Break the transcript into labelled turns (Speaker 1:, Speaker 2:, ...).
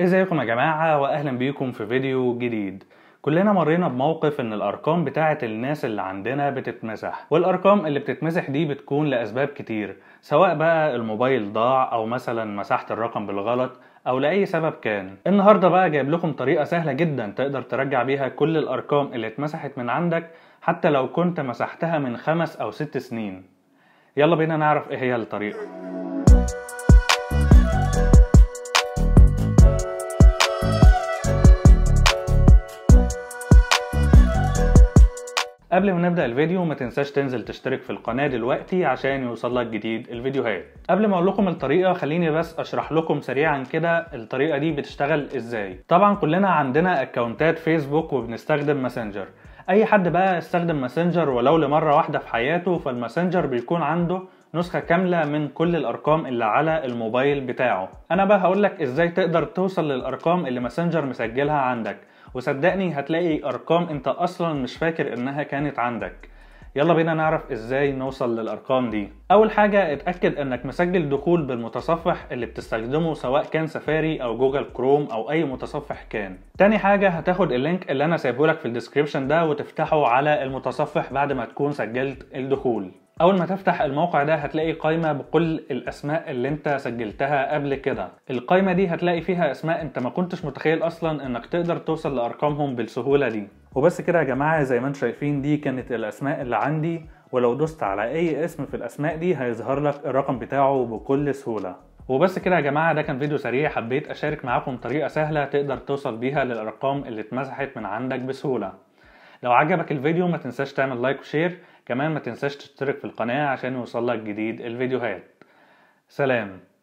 Speaker 1: ازيكم إيه يا جماعة واهلا بيكم في فيديو جديد كلنا مرينا بموقف ان الارقام بتاعه الناس اللي عندنا بتتمسح والارقام اللي بتتمسح دي بتكون لاسباب كتير سواء بقى الموبايل ضاع او مثلا مسحت الرقم بالغلط او لاي سبب كان النهارده بقى جايب لكم طريقه سهله جدا تقدر ترجع بيها كل الارقام اللي اتمسحت من عندك حتى لو كنت مسحتها من خمس او ست سنين يلا بينا نعرف ايه هي الطريقه قبل ما نبدأ الفيديو ما تنساش تنزل تشترك في القناة دلوقتي عشان يوصلك جديد الفيديوهات قبل ما اقول لكم الطريقة خليني بس اشرح لكم سريعا كده الطريقة دي بتشتغل ازاي طبعا كلنا عندنا اكونتات فيسبوك وبنستخدم ماسنجر اي حد بقى استخدم ماسنجر ولو لمرة واحدة في حياته فالماسنجر بيكون عنده نسخة كاملة من كل الأرقام اللي على الموبايل بتاعه أنا بقى هقولك إزاي تقدر توصل للأرقام اللي ماسنجر مسجلها عندك وصدقني هتلاقي ارقام انت اصلا مش فاكر انها كانت عندك يلا بينا نعرف ازاي نوصل للارقام دي اول حاجه اتاكد انك مسجل دخول بالمتصفح اللي بتستخدمه سواء كان سفاري او جوجل كروم او اي متصفح كان تاني حاجه هتاخد اللينك اللي انا سايبه لك في الديسكريبشن ده وتفتحه على المتصفح بعد ما تكون سجلت الدخول اول ما تفتح الموقع ده هتلاقي قائمه بكل الاسماء اللي انت سجلتها قبل كده القائمه دي هتلاقي فيها اسماء انت ما كنتش متخيل اصلا انك تقدر توصل لارقامهم بالسهوله دي وبس كده يا جماعه زي ما انتم شايفين دي كانت الاسماء اللي عندي ولو دوست على اي اسم في الاسماء دي هيظهر لك الرقم بتاعه بكل سهوله وبس كده يا جماعه ده كان فيديو سريع حبيت اشارك معاكم طريقه سهله تقدر توصل بيها للارقام اللي اتمسحت من عندك بسهوله لو عجبك الفيديو ما تنساش تعمل لايك وشير كمان ما تنساش تشترك في القناة عشان يوصلك جديد الفيديوهات سلام